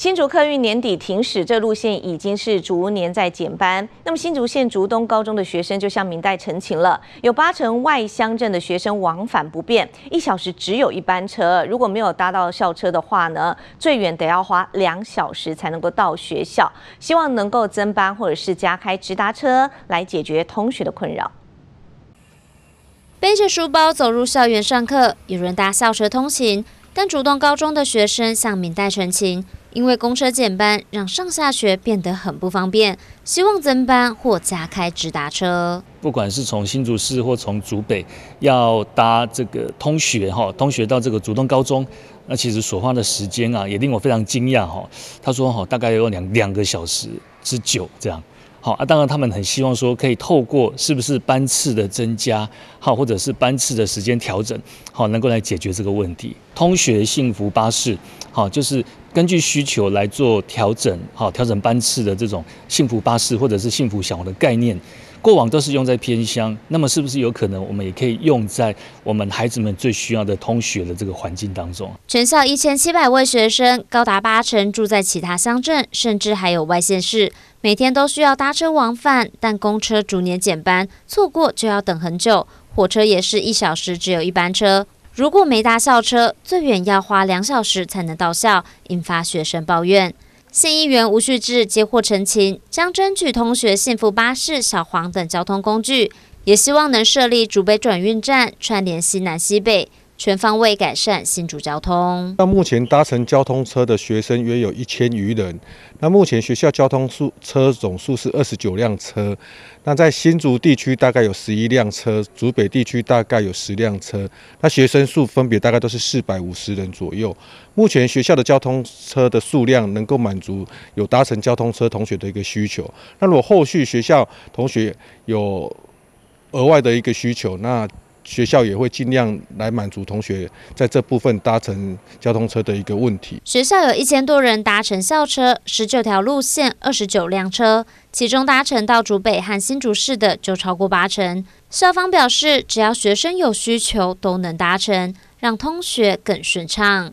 新竹客运年底停驶，这路线已经是逐年在减班。那么新竹县竹东高中的学生就向明代陈情了，有八成外乡镇的学生往返不便，一小时只有一班车。如果没有搭到校车的话呢，最远得要花两小时才能够到学校。希望能够增班或者是加开直达车来解决通学的困扰。背着书包走入校园上课，有人搭校车通行。但主动高中的学生向明代陈情，因为公车减班，让上下学变得很不方便，希望增班或加开直达车。不管是从新竹市或从竹北，要搭这个通学哈，通学到这个主动高中，那其实所花的时间啊，也令我非常惊讶哈。他说哈，大概有两两个小时之久这样。好啊，当然他们很希望说可以透过是不是班次的增加，好或者是班次的时间调整，好能够来解决这个问题。通学幸福巴士，好就是根据需求来做调整，好调整班次的这种幸福巴士或者是幸福小的概念。过往都是用在偏乡，那么是不是有可能我们也可以用在我们孩子们最需要的通学的这个环境当中？全校一千七百位学生，高达八成住在其他乡镇，甚至还有外县市，每天都需要搭车往返。但公车逐年减班，错过就要等很久；火车也是一小时只有一班车。如果没搭校车，最远要花两小时才能到校，引发学生抱怨。县议员吴旭志接获陈琴，将争取通学幸福巴士、小黄等交通工具，也希望能设立竹北转运站，串联西南、西北。全方位改善新竹交通。那目前搭乘交通车的学生约有一千余人。那目前学校交通数车总数是二十九辆车。那在新竹地区大概有十一辆车，竹北地区大概有十辆车。那学生数分别大概都是四百五十人左右。目前学校的交通车的数量能够满足有搭乘交通车同学的一个需求。那如果后续学校同学有额外的一个需求，那学校也会尽量来满足同学在这部分搭乘交通车的一个问题。学校有一千多人搭乘校车，十九条路线，二十九辆车，其中搭乘到竹北和新竹市的就超过八成。校方表示，只要学生有需求，都能搭乘，让通学更顺畅。